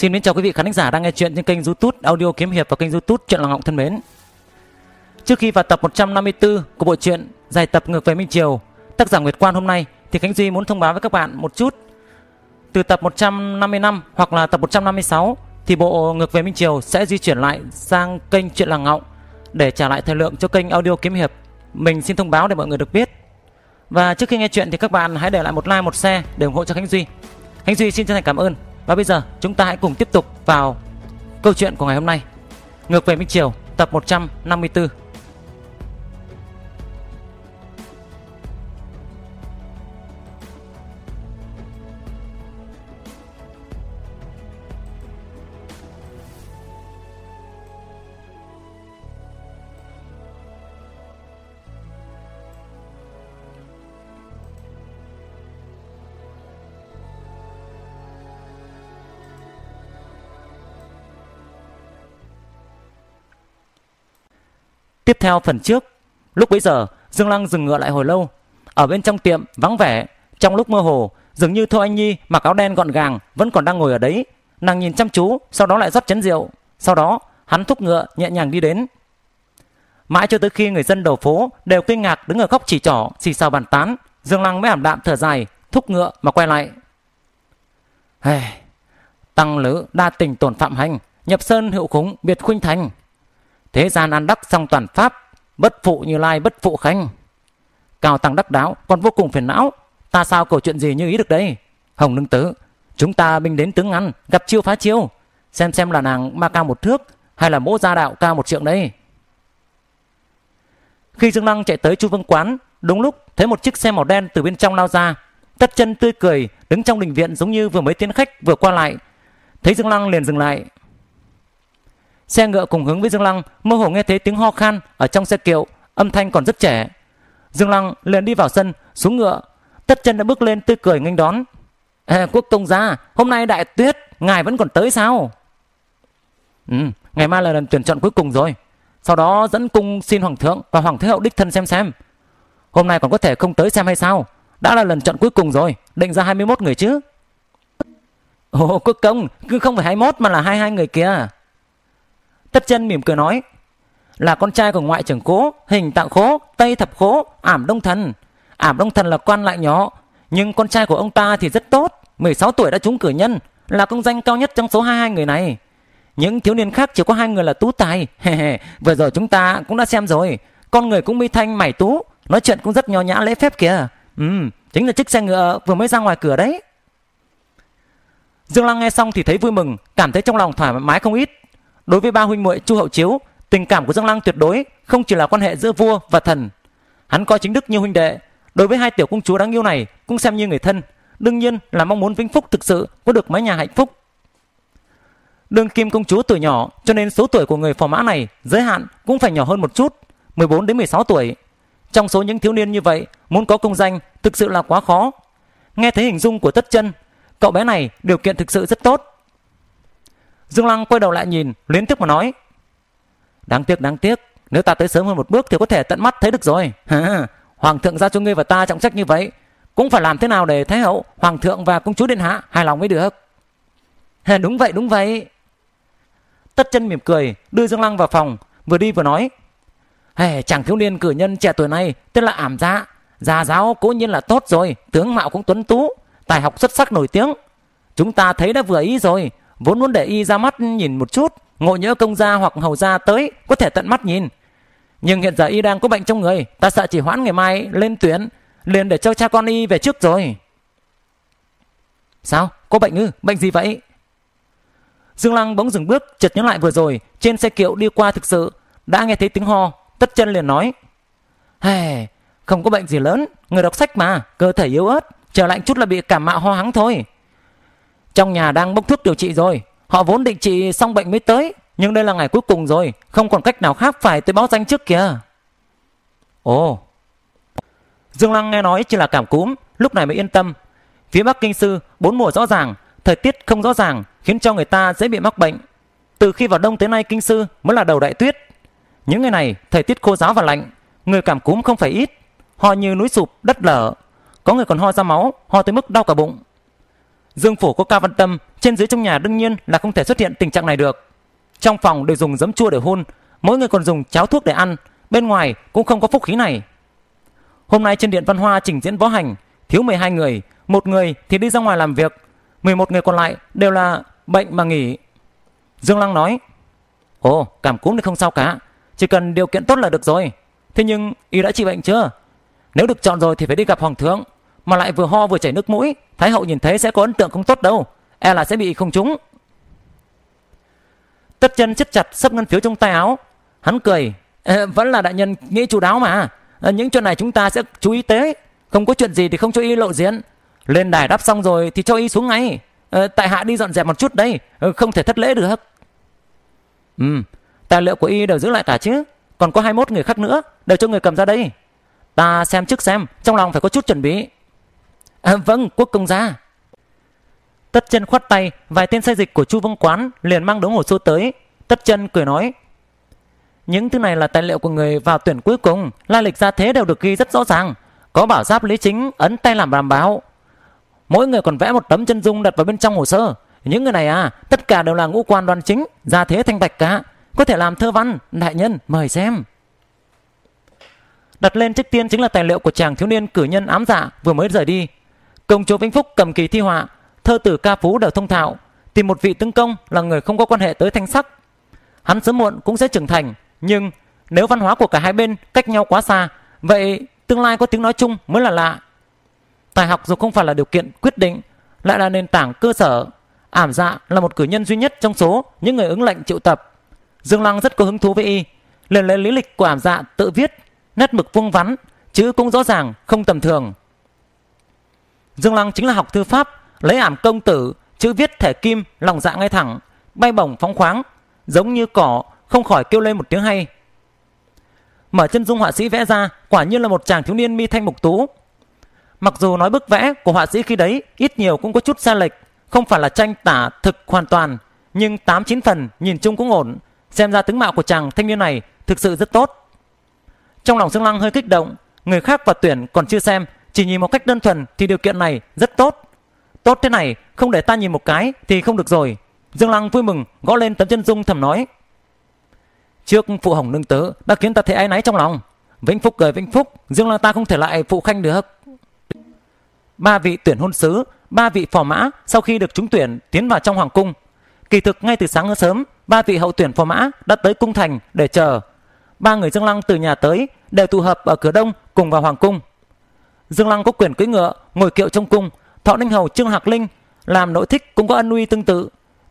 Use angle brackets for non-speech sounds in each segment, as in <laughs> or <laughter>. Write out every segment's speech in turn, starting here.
Xin mến chào quý vị khán giả đang nghe chuyện trên kênh YouTube Audio Kiếm Hiệp và kênh YouTube Truyện Lòng Ngọng thân mến. Trước khi vào tập 154 của bộ truyện dài tập ngược về Minh Triều, tác giả Nguyệt Quan hôm nay thì Khánh Duy muốn thông báo với các bạn một chút. Từ tập 155 hoặc là tập 156 thì bộ ngược về Minh Triều sẽ di chuyển lại sang kênh Truyện Làng Ngọng để trả lại thời lượng cho kênh Audio Kiếm Hiệp. Mình xin thông báo để mọi người được biết. Và trước khi nghe chuyện thì các bạn hãy để lại một like, một share để ủng hộ cho Khánh Duy. Khánh Duy xin chân thành cảm ơn và bây giờ chúng ta hãy cùng tiếp tục vào câu chuyện của ngày hôm nay. Ngược về Minh Triều tập 154 Tiếp theo phần trước, lúc bấy giờ Dương Lăng dừng ngựa lại hồi lâu. Ở bên trong tiệm vắng vẻ, trong lúc mơ hồ, dường như Thôi Anh Nhi mặc áo đen gọn gàng vẫn còn đang ngồi ở đấy. Nàng nhìn chăm chú, sau đó lại rót chén rượu. Sau đó, hắn thúc ngựa nhẹ nhàng đi đến. Mãi cho tới khi người dân đầu phố đều kinh ngạc đứng ở góc chỉ trỏ, xì xào bàn tán, Dương Lăng mới ảm đạm thở dài, thúc ngựa mà quay lại. Hey, tăng lữ đa tình tổn phạm hành, nhập sơn hiệu khúng biệt khuynh thành. Thế gian ăn đắc song toàn pháp, bất phụ như lai bất phụ khanh. Cao tăng đắc đáo, con vô cùng phiền não. Ta sao cầu chuyện gì như ý được đây? Hồng nương tử chúng ta binh đến tướng ngăn, gặp chiêu phá chiêu. Xem xem là nàng ma cao một thước, hay là mỗ gia đạo cao một trượng đây. Khi Dương Lăng chạy tới Chu Vương Quán, đúng lúc thấy một chiếc xe màu đen từ bên trong lao ra. Tất chân tươi cười, đứng trong đình viện giống như vừa mới tiến khách vừa qua lại. Thấy Dương Lăng liền dừng lại, Xe ngựa cùng hướng với Dương Lăng mơ hồ nghe thấy tiếng ho khan ở trong xe kiệu, âm thanh còn rất trẻ. Dương Lăng liền đi vào sân, xuống ngựa, tất chân đã bước lên tươi cười nghênh đón. À, quốc công gia, hôm nay đại tuyết, ngài vẫn còn tới sao? Ừ, ngày mai là lần tuyển chọn cuối cùng rồi. Sau đó dẫn cung xin hoàng thượng và hoàng thế hậu đích thân xem xem. Hôm nay còn có thể không tới xem hay sao? Đã là lần chọn cuối cùng rồi, định ra 21 người chứ. Ồ, quốc công, cứ không phải 21 mà là 22 người kia Tất chân mỉm cười nói Là con trai của ngoại trưởng cố Hình tạng khố Tây thập khố Ảm đông thần Ảm đông thần là quan lại nhỏ Nhưng con trai của ông ta thì rất tốt 16 tuổi đã trúng cử nhân Là công danh cao nhất trong số 22 người này Những thiếu niên khác chỉ có hai người là tú tài <laughs> Vừa rồi chúng ta cũng đã xem rồi Con người cũng mi thanh mảy tú Nói chuyện cũng rất nho nhã lễ phép kìa Ừ chính là chiếc xe ngựa vừa mới ra ngoài cửa đấy Dương Lăng nghe xong thì thấy vui mừng Cảm thấy trong lòng thoải mái không ít Đối với ba huynh muội Chu Hậu Chiếu, tình cảm của Dương Lăng tuyệt đối không chỉ là quan hệ giữa vua và thần. Hắn coi chính đức như huynh đệ, đối với hai tiểu công chúa đáng yêu này cũng xem như người thân, đương nhiên là mong muốn vĩnh phúc thực sự có được mái nhà hạnh phúc. đương Kim công chúa tuổi nhỏ, cho nên số tuổi của người phò mã này giới hạn cũng phải nhỏ hơn một chút, 14 đến 16 tuổi. Trong số những thiếu niên như vậy, muốn có công danh thực sự là quá khó. Nghe thấy hình dung của Tất Chân, cậu bé này điều kiện thực sự rất tốt. Dương Lăng quay đầu lại nhìn, liên tiếp mà nói. Đáng tiếc, đáng tiếc, nếu ta tới sớm hơn một bước thì có thể tận mắt thấy được rồi. <laughs> hoàng thượng giao cho ngươi và ta trọng trách như vậy, cũng phải làm thế nào để Thái hậu, hoàng thượng và công chúa điện hạ hài lòng mới được. <laughs> đúng vậy, đúng vậy. Tất chân mỉm cười, đưa Dương Lăng vào phòng, vừa đi vừa nói. Hey, chàng thiếu niên cử nhân trẻ tuổi này tên là Ảm Giá, dạ, gia giáo cố nhiên là tốt rồi, tướng mạo cũng tuấn tú, tài học xuất sắc nổi tiếng. Chúng ta thấy đã vừa ý rồi, vốn muốn để y ra mắt nhìn một chút ngộ nhỡ công gia hoặc hầu gia tới có thể tận mắt nhìn nhưng hiện giờ y đang có bệnh trong người ta sợ chỉ hoãn ngày mai lên tuyển liền để cho cha con y về trước rồi sao có bệnh ư bệnh gì vậy dương lăng bỗng dừng bước chợt nhớ lại vừa rồi trên xe kiệu đi qua thực sự đã nghe thấy tiếng ho tất chân liền nói hey, không có bệnh gì lớn người đọc sách mà cơ thể yếu ớt trở lạnh chút là bị cảm mạo ho hắng thôi trong nhà đang bốc thuốc điều trị rồi. Họ vốn định trị xong bệnh mới tới. Nhưng đây là ngày cuối cùng rồi. Không còn cách nào khác phải tôi báo danh trước kìa. Ồ. Dương Lăng nghe nói chỉ là cảm cúm. Lúc này mới yên tâm. Phía Bắc Kinh Sư, bốn mùa rõ ràng. Thời tiết không rõ ràng. Khiến cho người ta dễ bị mắc bệnh. Từ khi vào đông tới nay Kinh Sư mới là đầu đại tuyết. Những ngày này thời tiết khô giáo và lạnh. Người cảm cúm không phải ít. ho như núi sụp, đất lở. Có người còn ho ra máu, ho tới mức đau cả bụng. Dương Phổ có ca văn tâm, trên dưới trong nhà đương nhiên là không thể xuất hiện tình trạng này được. Trong phòng đều dùng giấm chua để hôn, mỗi người còn dùng cháo thuốc để ăn, bên ngoài cũng không có phúc khí này. Hôm nay trên điện văn hoa trình diễn võ hành, thiếu 12 người, một người thì đi ra ngoài làm việc, 11 người còn lại đều là bệnh mà nghỉ. Dương Lăng nói, Ồ, cảm cúm thì không sao cả, chỉ cần điều kiện tốt là được rồi. Thế nhưng, y đã trị bệnh chưa? Nếu được chọn rồi thì phải đi gặp Hoàng thượng mà lại vừa ho vừa chảy nước mũi, Thái hậu nhìn thấy sẽ có ấn tượng không tốt đâu, e là sẽ bị không trúng. Tất chân siết chặt sấp ngân phiếu trong tay áo, hắn cười, ờ, vẫn là đại nhân nghĩ chú đáo mà, ờ, những chuyện này chúng ta sẽ chú ý tế, không có chuyện gì thì không cho y lộ diện, lên đài đáp xong rồi thì cho y xuống ngay, ờ, tại hạ đi dọn dẹp một chút đây, không thể thất lễ được. Ừ, tài liệu của y đều giữ lại cả chứ, còn có 21 người khác nữa, đều cho người cầm ra đây. Ta xem trước xem, trong lòng phải có chút chuẩn bị. À, vâng, quốc công gia. Tất chân khoát tay, vài tên sai dịch của Chu Vương Quán liền mang đống hồ sơ tới. Tất chân cười nói. Những thứ này là tài liệu của người vào tuyển cuối cùng, lai lịch gia thế đều được ghi rất rõ ràng. Có bảo giáp lý chính, ấn tay làm làm báo. Mỗi người còn vẽ một tấm chân dung đặt vào bên trong hồ sơ. Những người này à, tất cả đều là ngũ quan đoàn chính, gia thế thanh bạch cả. Có thể làm thơ văn, đại nhân, mời xem. Đặt lên trước tiên chính là tài liệu của chàng thiếu niên cử nhân ám dạ vừa mới rời đi Công chúa Vĩnh Phúc cầm kỳ thi họa, thơ tử ca phú đều thông thạo, tìm một vị tướng công là người không có quan hệ tới thanh sắc. Hắn sớm muộn cũng sẽ trưởng thành, nhưng nếu văn hóa của cả hai bên cách nhau quá xa, vậy tương lai có tiếng nói chung mới là lạ. Tài học dù không phải là điều kiện quyết định, lại là nền tảng cơ sở. Ảm dạ là một cử nhân duy nhất trong số những người ứng lệnh triệu tập. Dương Lăng rất có hứng thú với y, liền lấy lý lịch của ảm dạ tự viết, nét mực vuông vắn, chữ cũng rõ ràng, không tầm thường. Dương Lăng chính là học thư pháp, lấy ảm công tử, chữ viết thể kim, lòng dạ ngay thẳng, bay bổng phóng khoáng, giống như cỏ, không khỏi kêu lên một tiếng hay. Mở chân dung họa sĩ vẽ ra, quả nhiên là một chàng thiếu niên mi thanh mục tú. Mặc dù nói bức vẽ của họa sĩ khi đấy ít nhiều cũng có chút xa lệch, không phải là tranh tả thực hoàn toàn, nhưng 8-9 phần nhìn chung cũng ổn, xem ra tướng mạo của chàng thanh niên này thực sự rất tốt. Trong lòng Dương Lăng hơi kích động, người khác vào tuyển còn chưa xem, chỉ nhìn một cách đơn thuần thì điều kiện này rất tốt. Tốt thế này, không để ta nhìn một cái thì không được rồi. Dương Lăng vui mừng gõ lên tấm chân dung thầm nói. Trước phụ hồng nương tớ đã khiến ta thấy ái náy trong lòng. Vĩnh Phúc cười Vĩnh Phúc, Dương Lăng ta không thể lại phụ khanh được. Ba vị tuyển hôn sứ, ba vị phò mã sau khi được trúng tuyển tiến vào trong hoàng cung. Kỳ thực ngay từ sáng sớm, ba vị hậu tuyển phò mã đã tới cung thành để chờ. Ba người Dương Lăng từ nhà tới đều tụ hợp ở cửa đông cùng vào hoàng cung. Dương Lăng có quyền cưỡi ngựa, ngồi kiệu trong cung, Thọ Ninh Hầu Trương Hạc Linh làm nội thích cũng có ân uy tương tự.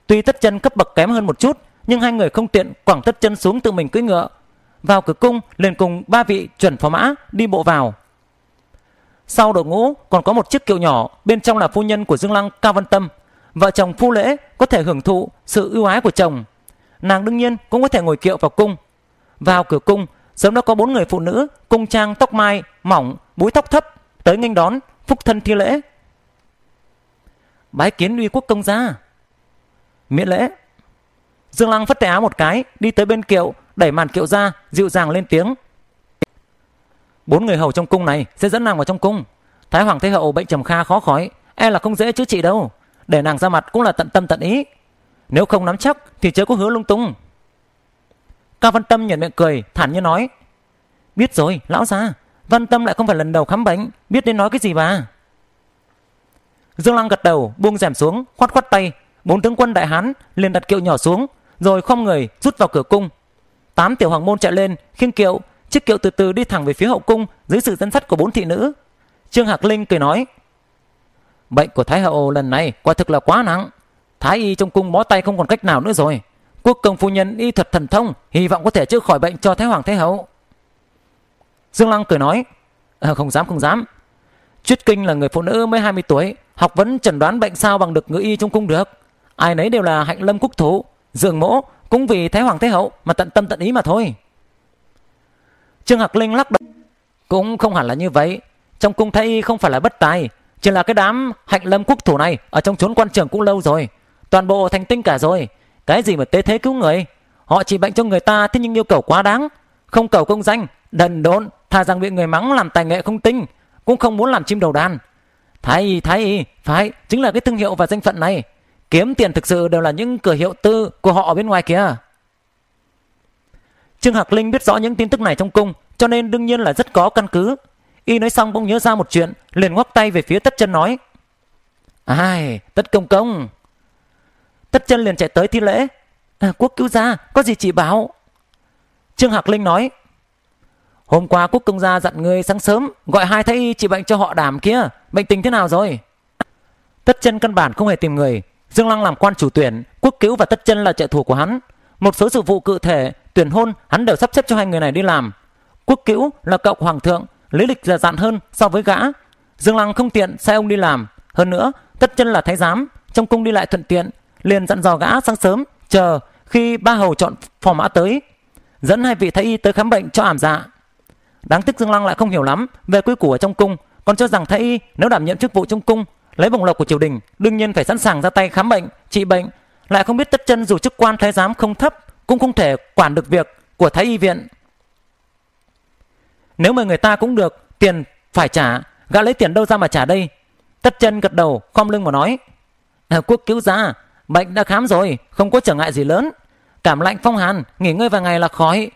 Tuy tất chân cấp bậc kém hơn một chút, nhưng hai người không tiện quẳng tất chân xuống tự mình cưỡi ngựa. Vào cửa cung liền cùng ba vị chuẩn phó mã đi bộ vào. Sau đội ngũ còn có một chiếc kiệu nhỏ, bên trong là phu nhân của Dương Lăng Cao Văn Tâm. Vợ chồng phu lễ có thể hưởng thụ sự ưu ái của chồng. Nàng đương nhiên cũng có thể ngồi kiệu vào cung. Vào cửa cung, sớm đó có bốn người phụ nữ, cung trang tóc mai, mỏng, búi tóc thấp, tới nghênh đón phúc thân thi lễ bái kiến uy quốc công gia miễn lễ dương lăng phất tay áo một cái đi tới bên kiệu đẩy màn kiệu ra dịu dàng lên tiếng bốn người hầu trong cung này sẽ dẫn nàng vào trong cung thái hoàng thế hậu bệnh trầm kha khó khói e là không dễ chữa trị đâu để nàng ra mặt cũng là tận tâm tận ý nếu không nắm chắc thì chớ có hứa lung tung cao văn tâm nhận miệng cười thản nhiên nói biết rồi lão gia Văn Tâm lại không phải lần đầu khám bệnh, biết nên nói cái gì mà. Dương Lăng gật đầu, buông rèm xuống, khoát khoát tay, bốn tướng quân đại hán liền đặt kiệu nhỏ xuống, rồi không người rút vào cửa cung. Tám tiểu hoàng môn chạy lên, khiêng kiệu, chiếc kiệu từ từ đi thẳng về phía hậu cung dưới sự dẫn dắt của bốn thị nữ. Trương Hạc Linh cười nói: "Bệnh của Thái hậu lần này quả thực là quá nặng, thái y trong cung bó tay không còn cách nào nữa rồi. Quốc công phu nhân y thuật thần thông, hy vọng có thể chữa khỏi bệnh cho Thái hoàng Thái hậu." Dương Lăng cười nói ờ, Không dám không dám Chuyết Kinh là người phụ nữ mới 20 tuổi Học vấn chẩn đoán bệnh sao bằng được ngữ y trong cung được Ai nấy đều là hạnh lâm quốc thủ Dường mỗ cũng vì Thái Hoàng thái Hậu Mà tận tâm tận ý mà thôi Trương Hạc Linh lắc đầu Cũng không hẳn là như vậy Trong cung Thái Y không phải là bất tài Chỉ là cái đám hạnh lâm quốc thủ này Ở trong chốn quan trường cũng lâu rồi Toàn bộ thành tinh cả rồi Cái gì mà tế thế cứu người Họ chỉ bệnh cho người ta Thế nhưng yêu cầu quá đáng Không cầu công danh Đần độn thà rằng bị người mắng làm tài nghệ không tinh cũng không muốn làm chim đầu đàn thái y thái y phải chính là cái thương hiệu và danh phận này kiếm tiền thực sự đều là những cửa hiệu tư của họ ở bên ngoài kia trương hạc linh biết rõ những tin tức này trong cung cho nên đương nhiên là rất có căn cứ y nói xong bỗng nhớ ra một chuyện liền ngoắc tay về phía tất chân nói ai tất công công tất chân liền chạy tới thi lễ à, quốc cứu gia có gì chỉ bảo trương hạc linh nói Hôm qua Quốc Công Gia dặn ngươi sáng sớm gọi hai thái y trị bệnh cho họ đảm kia. Bệnh tình thế nào rồi? Tất chân căn bản không hề tìm người. Dương Lăng làm quan chủ tuyển, Quốc Cứu và Tất chân là trợ thủ của hắn. Một số sự vụ cụ thể, tuyển hôn hắn đều sắp xếp cho hai người này đi làm. Quốc Cứu là cậu hoàng thượng, lý lịch già dặn hơn so với gã. Dương Lăng không tiện sai ông đi làm. Hơn nữa, Tất chân là thái giám, trong cung đi lại thuận tiện, liền dặn dò gã sáng sớm chờ khi ba hầu chọn phò mã tới, dẫn hai vị thái y tới khám bệnh cho ảm dạ. Đáng tiếc Dương Lăng lại không hiểu lắm về quy củ ở trong cung, còn cho rằng thái y nếu đảm nhiệm chức vụ trong cung, lấy bổng lộc của triều đình, đương nhiên phải sẵn sàng ra tay khám bệnh, trị bệnh, lại không biết tất chân dù chức quan thái giám không thấp cũng không thể quản được việc của thái y viện. Nếu mời người ta cũng được, tiền phải trả, gã lấy tiền đâu ra mà trả đây? Tất chân gật đầu, khom lưng mà nói. À, quốc cứu gia bệnh đã khám rồi, không có trở ngại gì lớn. Cảm lạnh phong hàn, nghỉ ngơi vài ngày là khỏi,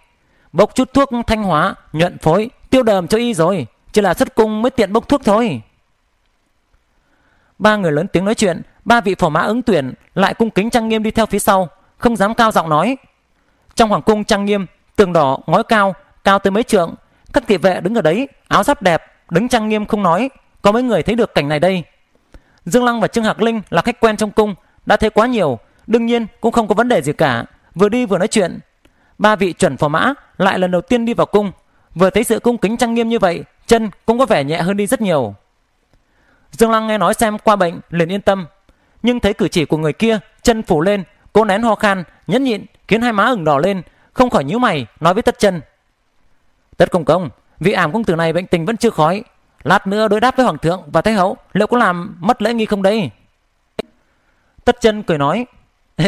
bốc chút thuốc thanh hóa nhuận phối tiêu đờm cho y rồi chỉ là xuất cung mới tiện bốc thuốc thôi ba người lớn tiếng nói chuyện ba vị phò mã ứng tuyển lại cung kính trang nghiêm đi theo phía sau không dám cao giọng nói trong hoàng cung trang nghiêm tường đỏ ngói cao cao tới mấy trượng các thị vệ đứng ở đấy áo giáp đẹp đứng trang nghiêm không nói có mấy người thấy được cảnh này đây dương lăng và trương hạc linh là khách quen trong cung đã thấy quá nhiều đương nhiên cũng không có vấn đề gì cả vừa đi vừa nói chuyện ba vị chuẩn phò mã lại lần đầu tiên đi vào cung, vừa thấy sự cung kính trang nghiêm như vậy, chân cũng có vẻ nhẹ hơn đi rất nhiều. Dương Lăng nghe nói xem qua bệnh liền yên tâm, nhưng thấy cử chỉ của người kia, chân phủ lên, cố nén ho khan, nhẫn nhịn khiến hai má ửng đỏ lên, không khỏi nhíu mày nói với Tất Chân. Tất công công, vị ảm công tử này bệnh tình vẫn chưa khói, lát nữa đối đáp với hoàng thượng và thái hậu, liệu có làm mất lễ nghi không đấy? Tất Chân cười nói: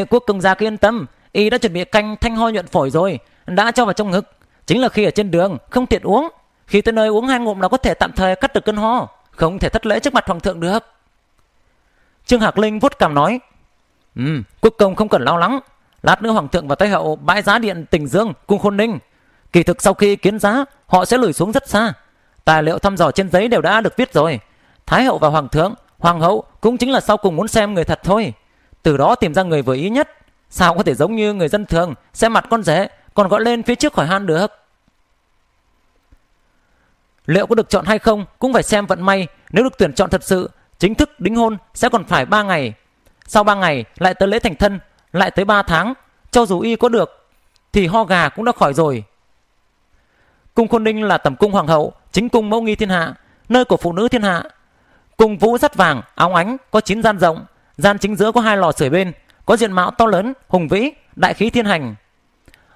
Quốc công gia cứ yên tâm y đã chuẩn bị canh thanh ho nhuận phổi rồi đã cho vào trong ngực chính là khi ở trên đường không tiện uống khi tới nơi uống hai ngụm là có thể tạm thời cắt được cơn ho không thể thất lễ trước mặt hoàng thượng được trương hạc linh vuốt cằm nói ừ quốc công không cần lo lắng lát nữa hoàng thượng và tây hậu bãi giá điện tỉnh dương cung khôn ninh kỳ thực sau khi kiến giá họ sẽ lùi xuống rất xa tài liệu thăm dò trên giấy đều đã được viết rồi thái hậu và hoàng thượng hoàng hậu cũng chính là sau cùng muốn xem người thật thôi từ đó tìm ra người vừa ý nhất Sao có thể giống như người dân thường xem mặt con rể còn gọi lên phía trước khỏi han được Liệu có được chọn hay không Cũng phải xem vận may Nếu được tuyển chọn thật sự Chính thức đính hôn sẽ còn phải 3 ngày Sau 3 ngày lại tới lễ thành thân Lại tới 3 tháng Cho dù y có được Thì ho gà cũng đã khỏi rồi Cung Khôn Ninh là tầm cung hoàng hậu Chính cung mẫu nghi thiên hạ Nơi của phụ nữ thiên hạ Cung vũ sắt vàng áo ánh có chín gian rộng Gian chính giữa có hai lò sưởi bên có diện mạo to lớn, hùng vĩ, đại khí thiên hành.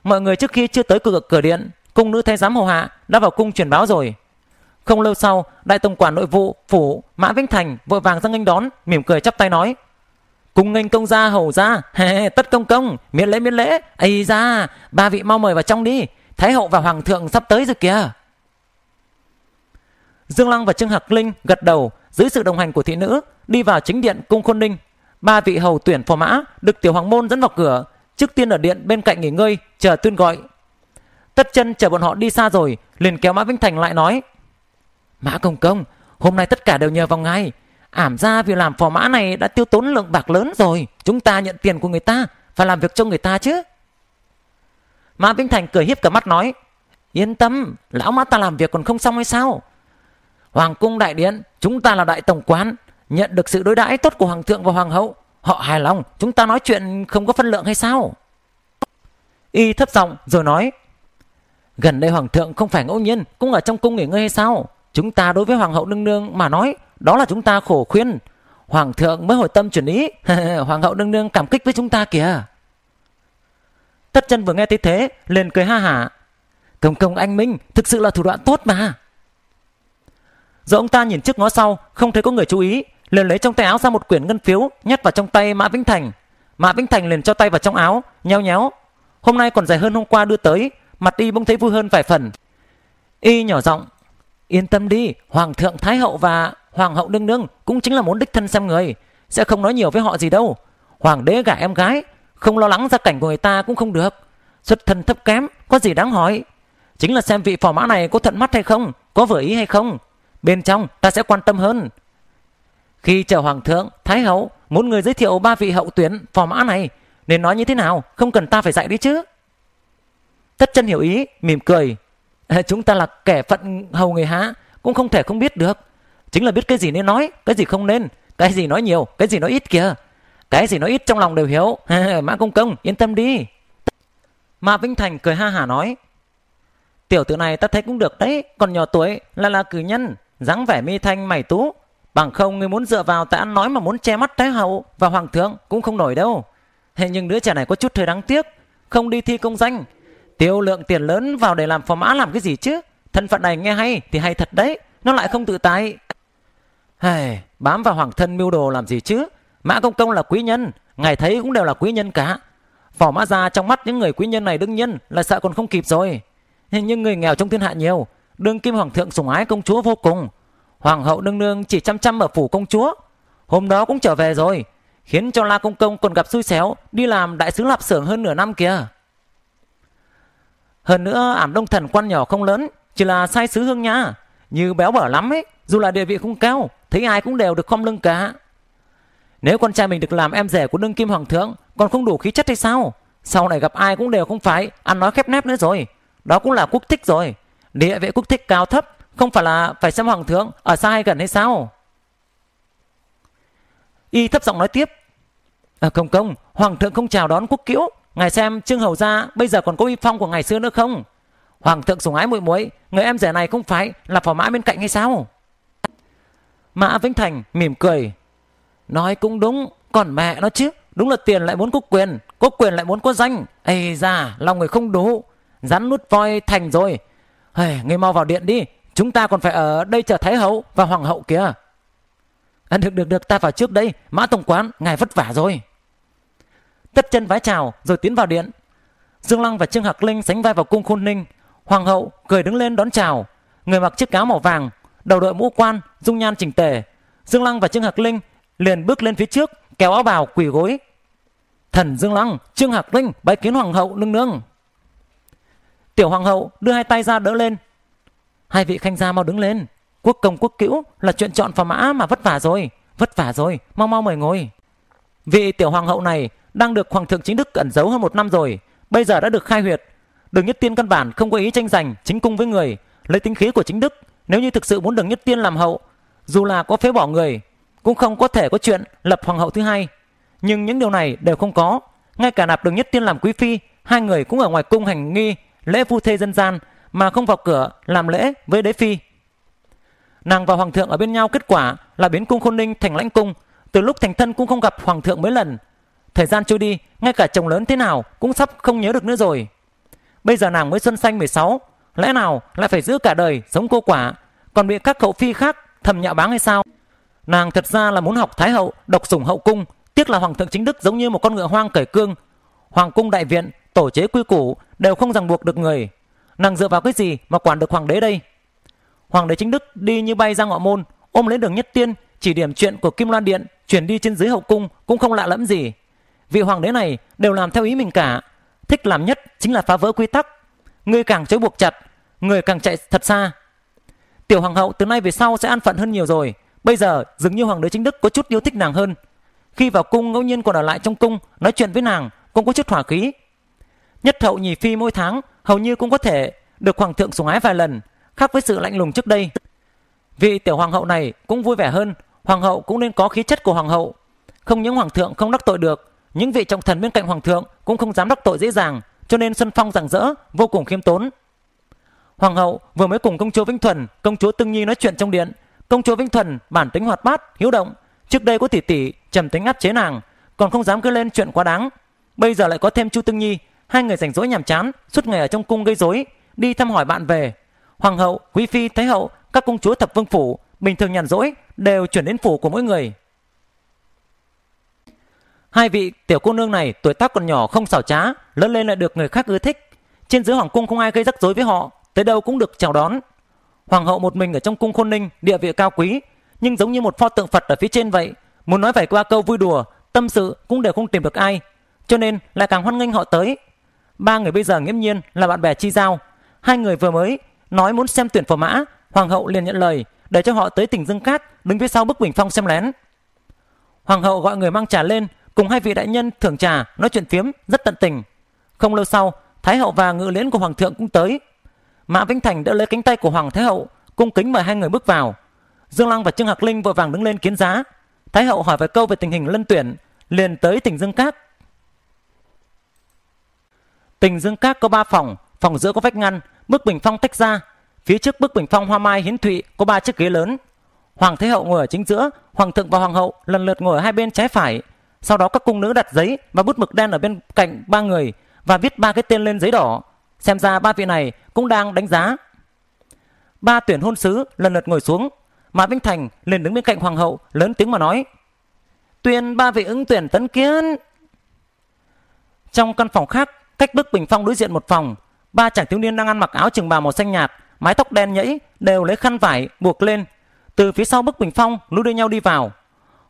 Mọi người trước khi chưa tới cửa cửa điện, cung nữ thái giám hầu hạ đã vào cung truyền báo rồi. Không lâu sau, đại tổng quản nội vụ phủ Mã Vĩnh Thành vội vàng ra nghênh đón, mỉm cười chắp tay nói: "Cùng nghênh công gia hầu gia, tất công công, miễn lễ miễn lễ. Ây ra, ba vị mau mời vào trong đi, thái hậu và hoàng thượng sắp tới rồi kìa." Dương Lăng và Trương Hạc Linh gật đầu dưới sự đồng hành của thị nữ đi vào chính điện cung Khôn Ninh ba vị hầu tuyển phò mã được tiểu hoàng môn dẫn vào cửa trước tiên ở điện bên cạnh nghỉ ngơi chờ tuyên gọi tất chân chờ bọn họ đi xa rồi liền kéo mã vĩnh thành lại nói mã công công hôm nay tất cả đều nhờ vào ngài ảm ra việc làm phò mã này đã tiêu tốn lượng bạc lớn rồi chúng ta nhận tiền của người ta phải làm việc cho người ta chứ mã vĩnh thành cười hiếp cả mắt nói yên tâm lão mã ta làm việc còn không xong hay sao hoàng cung đại điện chúng ta là đại tổng quán nhận được sự đối đãi tốt của hoàng thượng và hoàng hậu họ hài lòng chúng ta nói chuyện không có phân lượng hay sao y thấp giọng rồi nói gần đây hoàng thượng không phải ngẫu nhiên cũng ở trong cung nghỉ ngơi hay sao chúng ta đối với hoàng hậu nương nương mà nói đó là chúng ta khổ khuyên hoàng thượng mới hồi tâm chuyển ý <laughs> hoàng hậu nương nương cảm kích với chúng ta kìa tất chân vừa nghe thấy thế liền cười ha hả công công anh minh thực sự là thủ đoạn tốt mà rồi ông ta nhìn trước ngó sau không thấy có người chú ý liền lấy trong tay áo ra một quyển ngân phiếu nhét vào trong tay mã vĩnh thành mã vĩnh thành liền cho tay vào trong áo nheo nhéo hôm nay còn dài hơn hôm qua đưa tới mặt y bỗng thấy vui hơn vài phần y nhỏ giọng yên tâm đi hoàng thượng thái hậu và hoàng hậu nương nương cũng chính là muốn đích thân xem người sẽ không nói nhiều với họ gì đâu hoàng đế gả em gái không lo lắng ra cảnh của người ta cũng không được xuất thân thấp kém có gì đáng hỏi chính là xem vị phò mã này có thận mắt hay không có vừa ý hay không bên trong ta sẽ quan tâm hơn khi chờ hoàng thượng, thái hậu muốn người giới thiệu ba vị hậu tuyến phò mã này nên nói như thế nào không cần ta phải dạy đi chứ. tất chân hiểu ý, mỉm cười. <laughs> Chúng ta là kẻ phận hầu người Há cũng không thể không biết được. Chính là biết cái gì nên nói, cái gì không nên, cái gì nói nhiều, cái gì nói ít kìa. Cái gì nói ít trong lòng đều hiểu. <laughs> Mã Công Công, yên tâm đi. Mã Vĩnh Thành cười ha hả nói. Tiểu tử này ta thấy cũng được đấy, còn nhỏ tuổi là là cử nhân, dáng vẻ mi thanh mày tú, Bằng không người muốn dựa vào tại ăn nói mà muốn che mắt Thái Hậu và Hoàng thượng cũng không nổi đâu. Thế nhưng đứa trẻ này có chút thời đáng tiếc, không đi thi công danh. Tiêu lượng tiền lớn vào để làm phò mã làm cái gì chứ? Thân phận này nghe hay thì hay thật đấy, nó lại không tự tại. Hề, bám vào hoàng thân mưu đồ làm gì chứ? Mã Công Công là quý nhân, ngài thấy cũng đều là quý nhân cả. Phò mã ra trong mắt những người quý nhân này đương nhiên là sợ còn không kịp rồi. Nhưng người nghèo trong thiên hạ nhiều, đương kim hoàng thượng sủng ái công chúa vô cùng, Hoàng hậu nương nương chỉ chăm chăm ở phủ công chúa Hôm đó cũng trở về rồi Khiến cho La Công Công còn gặp xui xéo Đi làm đại sứ lạp xưởng hơn nửa năm kìa Hơn nữa ảm đông thần quan nhỏ không lớn Chỉ là sai sứ hương nhã Như béo bở lắm ấy Dù là địa vị không cao Thấy ai cũng đều được khom lưng cả Nếu con trai mình được làm em rể của đương kim hoàng thượng Còn không đủ khí chất hay sao Sau này gặp ai cũng đều không phải Ăn nói khép nép nữa rồi Đó cũng là quốc thích rồi Địa vị quốc thích cao thấp không phải là phải xem hoàng thượng ở xa hay gần hay sao? Y thấp giọng nói tiếp. À, công công, hoàng thượng không chào đón quốc kiễu. Ngài xem Trương Hầu gia bây giờ còn có uy phong của ngày xưa nữa không? Hoàng thượng sủng ái muội muội, người em rể này không phải là phò mã bên cạnh hay sao? Mã Vĩnh Thành mỉm cười. Nói cũng đúng, còn mẹ nó chứ. Đúng là tiền lại muốn có quyền, có quyền lại muốn có danh. Ây già lòng người không đủ. Rắn nút voi thành rồi. hề người mau vào điện đi, Chúng ta còn phải ở đây chờ Thái Hậu và Hoàng Hậu kìa. À, được được được ta vào trước đây Mã Tổng Quán ngài vất vả rồi Tất chân vái chào rồi tiến vào điện Dương Lăng và Trương Hạc Linh sánh vai vào cung khôn ninh Hoàng hậu cười đứng lên đón chào Người mặc chiếc áo màu vàng Đầu đội mũ quan dung nhan chỉnh tề Dương Lăng và Trương Hạc Linh liền bước lên phía trước Kéo áo bào quỳ gối Thần Dương Lăng Trương Hạc Linh bái kiến Hoàng hậu nương nương Tiểu Hoàng hậu đưa hai tay ra đỡ lên Hai vị khanh gia mau đứng lên. Quốc công quốc cữu là chuyện chọn phò mã mà vất vả rồi. Vất vả rồi, mau mau mời ngồi. Vị tiểu hoàng hậu này đang được hoàng thượng chính đức ẩn giấu hơn một năm rồi. Bây giờ đã được khai huyệt. Đường Nhất Tiên căn bản không có ý tranh giành chính cung với người. Lấy tính khí của chính đức, nếu như thực sự muốn Đường Nhất Tiên làm hậu, dù là có phế bỏ người, cũng không có thể có chuyện lập hoàng hậu thứ hai. Nhưng những điều này đều không có. Ngay cả nạp Đường Nhất Tiên làm quý phi, hai người cũng ở ngoài cung hành nghi lễ phu thê dân gian mà không vào cửa làm lễ với đế phi. Nàng và hoàng thượng ở bên nhau kết quả là biến cung khôn ninh thành lãnh cung, từ lúc thành thân cũng không gặp hoàng thượng mấy lần. Thời gian trôi đi, ngay cả chồng lớn thế nào cũng sắp không nhớ được nữa rồi. Bây giờ nàng mới xuân xanh 16, lẽ nào lại phải giữ cả đời sống cô quả, còn bị các hậu phi khác thầm nhạo báng hay sao? Nàng thật ra là muốn học thái hậu, độc sủng hậu cung, tiếc là hoàng thượng chính đức giống như một con ngựa hoang cởi cương. Hoàng cung đại viện, tổ chế quy củ đều không ràng buộc được người nàng dựa vào cái gì mà quản được hoàng đế đây hoàng đế chính đức đi như bay ra ngọ môn ôm lấy đường nhất tiên chỉ điểm chuyện của kim loan điện chuyển đi trên dưới hậu cung cũng không lạ lẫm gì vị hoàng đế này đều làm theo ý mình cả thích làm nhất chính là phá vỡ quy tắc người càng chối buộc chặt người càng chạy thật xa tiểu hoàng hậu từ nay về sau sẽ an phận hơn nhiều rồi bây giờ dường như hoàng đế chính đức có chút yêu thích nàng hơn khi vào cung ngẫu nhiên còn ở lại trong cung nói chuyện với nàng cũng có chút hỏa khí nhất hậu nhì phi mỗi tháng hầu như cũng có thể được hoàng thượng sủng ái vài lần, khác với sự lạnh lùng trước đây. Vị tiểu hoàng hậu này cũng vui vẻ hơn, hoàng hậu cũng nên có khí chất của hoàng hậu. Không những hoàng thượng không đắc tội được, những vị trọng thần bên cạnh hoàng thượng cũng không dám đắc tội dễ dàng, cho nên Xuân Phong rạng rỡ, vô cùng khiêm tốn. Hoàng hậu vừa mới cùng công chúa Vĩnh Thuần, công chúa tưng Nhi nói chuyện trong điện. Công chúa Vĩnh Thuần bản tính hoạt bát, hiếu động, trước đây có tỷ tỷ trầm tính áp chế nàng, còn không dám cứ lên chuyện quá đáng. Bây giờ lại có thêm Chu tưng Nhi hai người rảnh rỗi nhàm chán, suốt ngày ở trong cung gây rối, đi thăm hỏi bạn về. Hoàng hậu, quý phi, thái hậu, các công chúa thập vương phủ bình thường nhàn rỗi đều chuyển đến phủ của mỗi người. Hai vị tiểu cô nương này tuổi tác còn nhỏ không xảo trá, lớn lên lại được người khác ưa thích. Trên dưới hoàng cung không ai gây rắc rối với họ, tới đâu cũng được chào đón. Hoàng hậu một mình ở trong cung Khôn Ninh, địa vị cao quý, nhưng giống như một pho tượng Phật ở phía trên vậy, muốn nói vài qua câu vui đùa, tâm sự cũng đều không tìm được ai, cho nên lại càng hoan nghênh họ tới, Ba người bây giờ nghiêm nhiên là bạn bè chi giao. Hai người vừa mới nói muốn xem tuyển phò mã, hoàng hậu liền nhận lời để cho họ tới tỉnh Dương Cát đứng phía sau bức bình phong xem lén. Hoàng hậu gọi người mang trà lên cùng hai vị đại nhân thưởng trà nói chuyện phiếm rất tận tình. Không lâu sau, Thái hậu và ngự liễn của hoàng thượng cũng tới. Mã Vĩnh Thành đã lấy cánh tay của hoàng thái hậu cung kính mời hai người bước vào. Dương Lăng và Trương Hạc Linh vội vàng đứng lên kiến giá. Thái hậu hỏi vài câu về tình hình lân tuyển, liền tới tỉnh Dương Cát Tình Dương Các có 3 phòng, phòng giữa có vách ngăn, bức bình phong tách ra. Phía trước bức bình phong hoa mai hiến thụy có 3 chiếc ghế lớn. Hoàng Thế Hậu ngồi ở chính giữa, Hoàng Thượng và Hoàng Hậu lần lượt ngồi ở hai bên trái phải. Sau đó các cung nữ đặt giấy và bút mực đen ở bên cạnh ba người và viết ba cái tên lên giấy đỏ. Xem ra ba vị này cũng đang đánh giá. Ba tuyển hôn sứ lần lượt ngồi xuống, mà Vinh Thành liền đứng bên cạnh Hoàng Hậu lớn tiếng mà nói. Tuyên ba vị ứng tuyển tấn kiến. Trong căn phòng khác Cách bức bình phong đối diện một phòng, ba chàng thiếu niên đang ăn mặc áo trường bào màu xanh nhạt, mái tóc đen nhẫy, đều lấy khăn vải buộc lên. Từ phía sau bức bình phong lũ đưa nhau đi vào.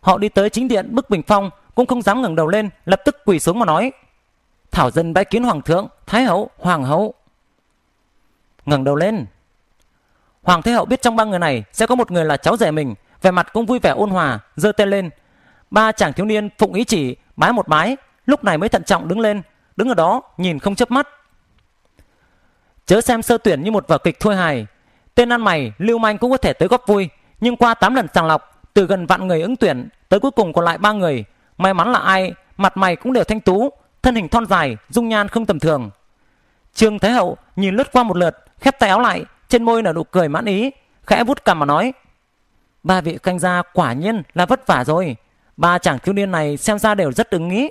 Họ đi tới chính điện bức bình phong cũng không dám ngẩng đầu lên, lập tức quỳ xuống mà nói: "Thảo dân bái kiến hoàng thượng, thái hậu, hoàng hậu." Ngẩng đầu lên. Hoàng thái hậu biết trong ba người này sẽ có một người là cháu rể mình, vẻ mặt cũng vui vẻ ôn hòa, giơ tay lên. Ba chàng thiếu niên phụng ý chỉ bái một bái, lúc này mới thận trọng đứng lên, đứng ở đó nhìn không chớp mắt. Chớ xem sơ tuyển như một vở kịch thôi hài. Tên ăn mày, lưu manh cũng có thể tới góp vui, nhưng qua 8 lần sàng lọc, từ gần vạn người ứng tuyển tới cuối cùng còn lại ba người, may mắn là ai, mặt mày cũng đều thanh tú, thân hình thon dài, dung nhan không tầm thường. Trương Thái Hậu nhìn lướt qua một lượt, khép tay áo lại, trên môi nở nụ cười mãn ý, khẽ vút cằm mà nói: "Ba vị canh gia quả nhiên là vất vả rồi, ba chàng thiếu niên này xem ra đều rất ứng nghĩ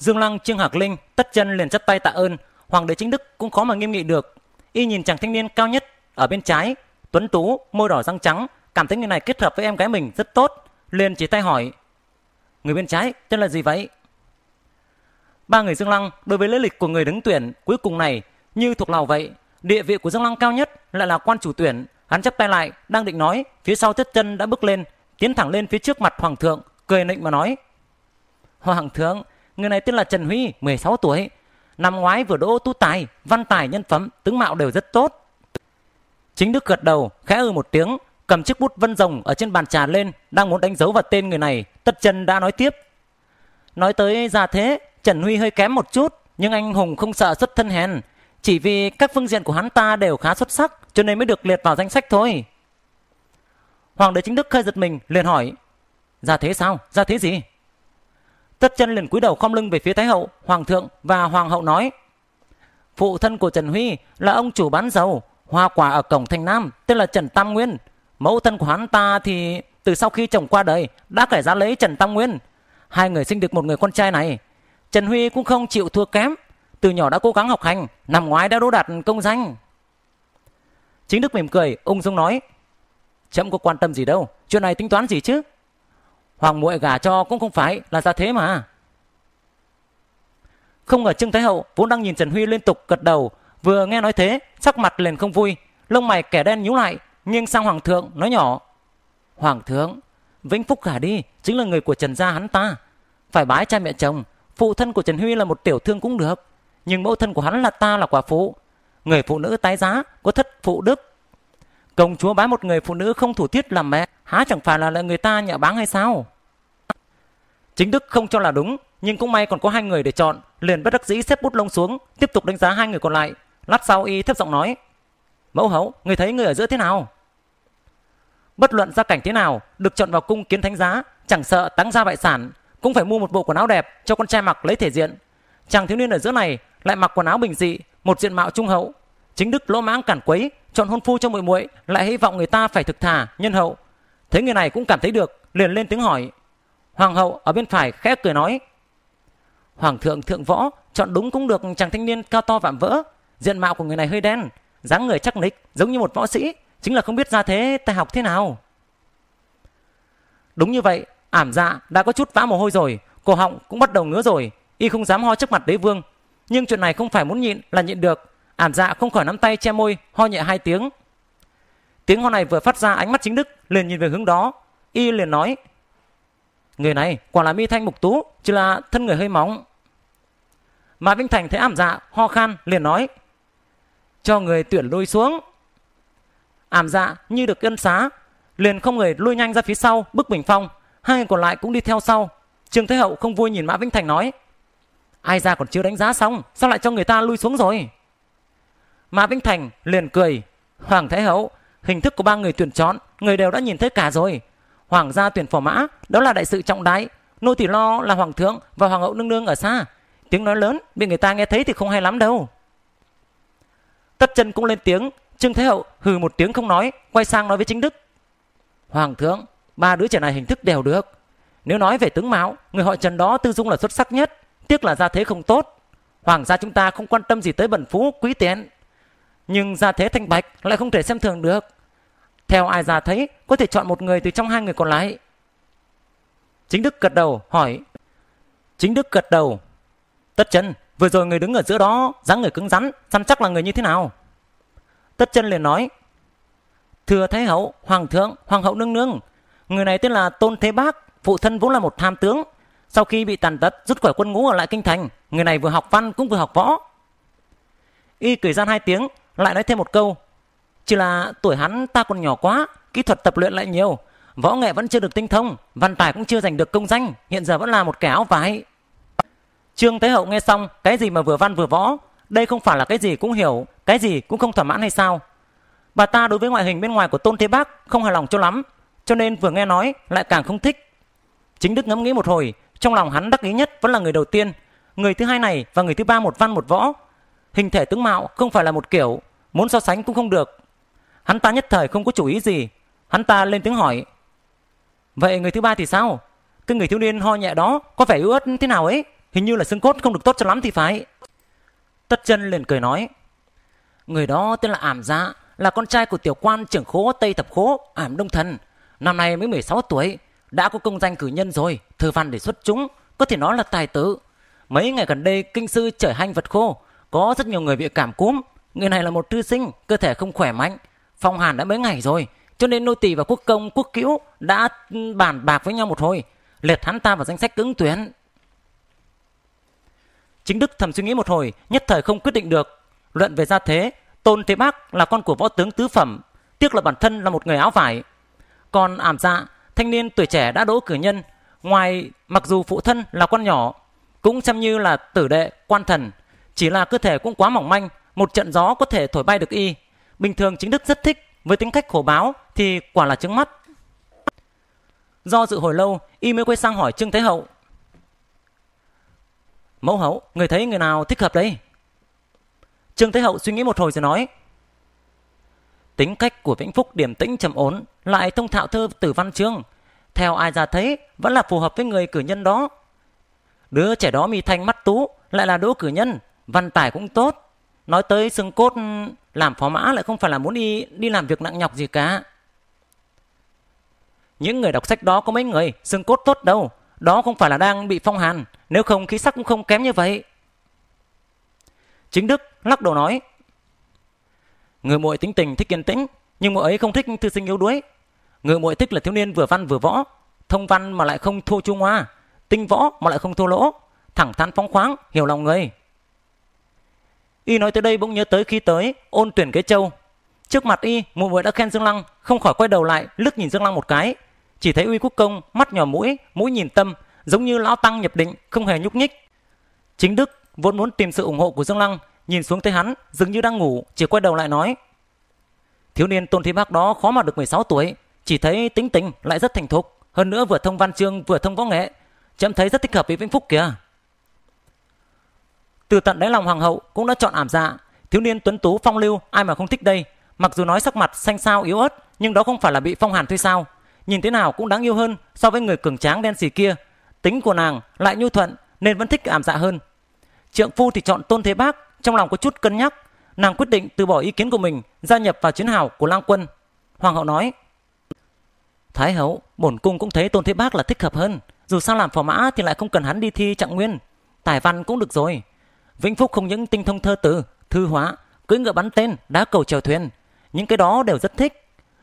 Dương Lăng, Trương Hạc Linh tất chân liền chắp tay tạ ơn, hoàng đế chính đức cũng khó mà nghiêm nghị được. Y nhìn chàng thanh niên cao nhất ở bên trái, tuấn tú, môi đỏ răng trắng, cảm thấy người này kết hợp với em gái mình rất tốt, liền chỉ tay hỏi: "Người bên trái tên là gì vậy?" Ba người Dương Lăng đối với lễ lịch của người đứng tuyển cuối cùng này như thuộc lòng vậy, địa vị của Dương Lăng cao nhất lại là quan chủ tuyển, hắn chắp tay lại, đang định nói, phía sau Tất Chân đã bước lên, tiến thẳng lên phía trước mặt hoàng thượng, cười nịnh mà nói: "Hoàng thượng, Người này tên là Trần Huy, 16 tuổi. Năm ngoái vừa đỗ tú tài, văn tài nhân phẩm, tướng mạo đều rất tốt. Chính Đức gật đầu, khẽ ư ừ một tiếng, cầm chiếc bút vân rồng ở trên bàn trà lên, đang muốn đánh dấu vào tên người này, Tất Trần đã nói tiếp. Nói tới ra thế, Trần Huy hơi kém một chút, nhưng anh hùng không sợ xuất thân hèn, chỉ vì các phương diện của hắn ta đều khá xuất sắc, cho nên mới được liệt vào danh sách thôi. Hoàng đế chính đức khơi giật mình, liền hỏi: "Ra thế sao? Ra thế gì?" Tất chân liền cúi đầu khom lưng về phía Thái hậu, Hoàng thượng và Hoàng hậu nói. Phụ thân của Trần Huy là ông chủ bán dầu, hoa quả ở cổng thành Nam, tên là Trần Tam Nguyên. Mẫu thân của hắn ta thì từ sau khi chồng qua đời đã cải giá lấy Trần Tam Nguyên. Hai người sinh được một người con trai này. Trần Huy cũng không chịu thua kém, từ nhỏ đã cố gắng học hành, năm ngoái đã đỗ đạt công danh. Chính Đức mỉm cười, ung dung nói. Chậm có quan tâm gì đâu, chuyện này tính toán gì chứ? Hoàng muội gả cho cũng không phải là ra thế mà. Không ngờ Trương Thái Hậu vốn đang nhìn Trần Huy liên tục gật đầu, vừa nghe nói thế, sắc mặt liền không vui, lông mày kẻ đen nhíu lại, nghiêng sang hoàng thượng nói nhỏ: "Hoàng thượng, Vĩnh Phúc gả đi chính là người của Trần gia hắn ta, phải bái cha mẹ chồng, phụ thân của Trần Huy là một tiểu thương cũng được, nhưng mẫu thân của hắn là ta là quả phụ, người phụ nữ tái giá có thất phụ đức Công chúa bái một người phụ nữ không thủ tiết làm mẹ, há chẳng phải là lại người ta nhạ báng hay sao? Chính Đức không cho là đúng, nhưng cũng may còn có hai người để chọn, liền bất đắc dĩ xếp bút lông xuống, tiếp tục đánh giá hai người còn lại. Lát sau y thấp giọng nói, Mẫu hậu người thấy người ở giữa thế nào? Bất luận gia cảnh thế nào, được chọn vào cung kiến thánh giá, chẳng sợ tăng ra bại sản, cũng phải mua một bộ quần áo đẹp cho con trai mặc lấy thể diện. Chàng thiếu niên ở giữa này lại mặc quần áo bình dị, một diện mạo trung hậu, chính đức lỗ mãng cản quấy chọn hôn phu cho muội muội lại hy vọng người ta phải thực thà nhân hậu thấy người này cũng cảm thấy được liền lên tiếng hỏi hoàng hậu ở bên phải khẽ cười nói hoàng thượng thượng võ chọn đúng cũng được chàng thanh niên cao to vạm vỡ diện mạo của người này hơi đen dáng người chắc nịch giống như một võ sĩ chính là không biết ra thế tài học thế nào đúng như vậy ảm dạ đã có chút vã mồ hôi rồi cổ họng cũng bắt đầu ngứa rồi y không dám ho trước mặt đế vương nhưng chuyện này không phải muốn nhịn là nhịn được Ản dạ không khỏi nắm tay che môi, ho nhẹ hai tiếng. Tiếng ho này vừa phát ra ánh mắt chính đức, liền nhìn về hướng đó. Y liền nói, Người này quả là mi thanh mục tú, chứ là thân người hơi móng. Mà Vinh Thành thấy ảm dạ, ho khan, liền nói, Cho người tuyển lui xuống. Ảm dạ như được ân xá, liền không người lui nhanh ra phía sau, bức bình phong. Hai người còn lại cũng đi theo sau. Trương Thế Hậu không vui nhìn Mã Vinh Thành nói, Ai ra còn chưa đánh giá xong, sao lại cho người ta lui xuống rồi? mà Vĩnh Thành liền cười. Hoàng Thái Hậu, hình thức của ba người tuyển chọn, người đều đã nhìn thấy cả rồi. Hoàng gia tuyển phò mã, đó là đại sự trọng đái Nô tỷ lo là Hoàng thượng và Hoàng hậu nương nương ở xa. Tiếng nói lớn, bị người ta nghe thấy thì không hay lắm đâu. Tất chân cũng lên tiếng, Trương Thái Hậu hừ một tiếng không nói, quay sang nói với chính đức. Hoàng thượng, ba đứa trẻ này hình thức đều được. Nếu nói về tướng mạo, người họ Trần đó tư dung là xuất sắc nhất, tiếc là gia thế không tốt. Hoàng gia chúng ta không quan tâm gì tới bẩn phú, quý tiện, nhưng gia thế thanh bạch lại không thể xem thường được. Theo ai già thấy, có thể chọn một người từ trong hai người còn lại. Chính Đức gật đầu, hỏi. Chính Đức gật đầu. Tất chân, vừa rồi người đứng ở giữa đó, dáng người cứng rắn, săn chắc là người như thế nào? Tất chân liền nói. Thưa Thái Hậu, Hoàng thượng, Hoàng hậu nương nương. Người này tên là Tôn Thế Bác, phụ thân vốn là một tham tướng. Sau khi bị tàn tật, rút khỏi quân ngũ ở lại kinh thành. Người này vừa học văn cũng vừa học võ. Y cười gian hai tiếng, lại nói thêm một câu, chỉ là tuổi hắn ta còn nhỏ quá, kỹ thuật tập luyện lại nhiều, võ nghệ vẫn chưa được tinh thông, văn tài cũng chưa giành được công danh, hiện giờ vẫn là một kẻ áo vải. Trương Thế Hậu nghe xong, cái gì mà vừa văn vừa võ, đây không phải là cái gì cũng hiểu, cái gì cũng không thỏa mãn hay sao? Bà ta đối với ngoại hình bên ngoài của Tôn Thế Bác không hài lòng cho lắm, cho nên vừa nghe nói lại càng không thích. Chính Đức ngẫm nghĩ một hồi, trong lòng hắn đắc ý nhất vẫn là người đầu tiên, người thứ hai này và người thứ ba một văn một võ, hình thể tướng mạo không phải là một kiểu, muốn so sánh cũng không được. Hắn ta nhất thời không có chủ ý gì, hắn ta lên tiếng hỏi. Vậy người thứ ba thì sao? Cái người thiếu niên ho nhẹ đó có vẻ yếu ớt thế nào ấy, hình như là xương cốt không được tốt cho lắm thì phải. Tất chân liền cười nói. Người đó tên là Ảm Dạ, là con trai của tiểu quan trưởng khố Tây Thập Khố, Ảm Đông Thần. Năm nay mới 16 tuổi, đã có công danh cử nhân rồi, thừa văn để xuất chúng, có thể nói là tài tử. Mấy ngày gần đây kinh sư trời hanh vật khô, có rất nhiều người bị cảm cúm, người này là một thư sinh, cơ thể không khỏe mạnh, phong hàn đã mấy ngày rồi, cho nên nô tỳ và quốc công, quốc cữu đã bàn bạc với nhau một hồi, liệt hắn ta vào danh sách cứng tuyến Chính Đức thầm suy nghĩ một hồi, nhất thời không quyết định được. Luận về gia thế, Tôn Thế Bác là con của võ tướng tứ phẩm, tiếc là bản thân là một người áo vải. Còn ảm dạ, thanh niên tuổi trẻ đã đỗ cử nhân, ngoài mặc dù phụ thân là con nhỏ, cũng xem như là tử đệ, quan thần, chỉ là cơ thể cũng quá mỏng manh, một trận gió có thể thổi bay được y. Bình thường chính đức rất thích, với tính cách khổ báo thì quả là trứng mắt. Do dự hồi lâu, y mới quay sang hỏi Trương Thế Hậu. Mẫu hậu, người thấy người nào thích hợp đấy? Trương Thế Hậu suy nghĩ một hồi rồi nói. Tính cách của Vĩnh Phúc điềm tĩnh trầm ổn, lại thông thạo thơ tử văn chương. Theo ai ra thấy, vẫn là phù hợp với người cử nhân đó. Đứa trẻ đó mì thanh mắt tú, lại là đỗ cử nhân, văn tài cũng tốt nói tới xương cốt ừ, làm phó mã lại không phải là muốn đi đi làm việc nặng nhọc gì cả những người đọc sách đó có mấy người xương cốt tốt đâu đó không phải là đang bị phong hàn nếu không khí sắc cũng không kém như vậy chính đức lắc đầu nói người muội tính tình thích kiên tĩnh nhưng muội ấy không thích thư sinh yếu đuối người muội thích là thiếu niên vừa văn vừa võ thông văn mà lại không thô chu hoa tinh võ mà lại không thô lỗ thẳng thắn phóng khoáng hiểu lòng người Y nói tới đây bỗng nhớ tới khi tới ôn tuyển cái châu. Trước mặt Y, mụ muội đã khen Dương Lăng, không khỏi quay đầu lại, lướt nhìn Dương Lăng một cái. Chỉ thấy Uy Quốc Công mắt nhỏ mũi, mũi nhìn tâm, giống như lão tăng nhập định, không hề nhúc nhích. Chính Đức vốn muốn tìm sự ủng hộ của Dương Lăng, nhìn xuống thấy hắn, dường như đang ngủ, chỉ quay đầu lại nói: "Thiếu niên Tôn Thí Bác đó khó mà được 16 tuổi, chỉ thấy tính tình lại rất thành thục, hơn nữa vừa thông văn chương vừa thông võ nghệ, chậm thấy rất thích hợp với Vĩnh Phúc kìa." Từ tận đáy lòng hoàng hậu cũng đã chọn ảm dạ, thiếu niên tuấn tú phong lưu ai mà không thích đây, mặc dù nói sắc mặt xanh xao yếu ớt, nhưng đó không phải là bị phong hàn thôi sao? Nhìn thế nào cũng đáng yêu hơn so với người cường tráng đen xì kia. Tính của nàng lại nhu thuận nên vẫn thích ảm dạ hơn. Trượng phu thì chọn Tôn Thế Bác, trong lòng có chút cân nhắc, nàng quyết định từ bỏ ý kiến của mình, gia nhập vào chiến hào của Lang quân. Hoàng hậu nói: "Thái hậu, bổn cung cũng thấy Tôn Thế Bác là thích hợp hơn, dù sao làm phò mã thì lại không cần hắn đi thi trạng nguyên, tài văn cũng được rồi, Vĩnh Phúc không những tinh thông thơ từ, thư hóa, cưỡi ngựa bắn tên, đá cầu chèo thuyền. Những cái đó đều rất thích.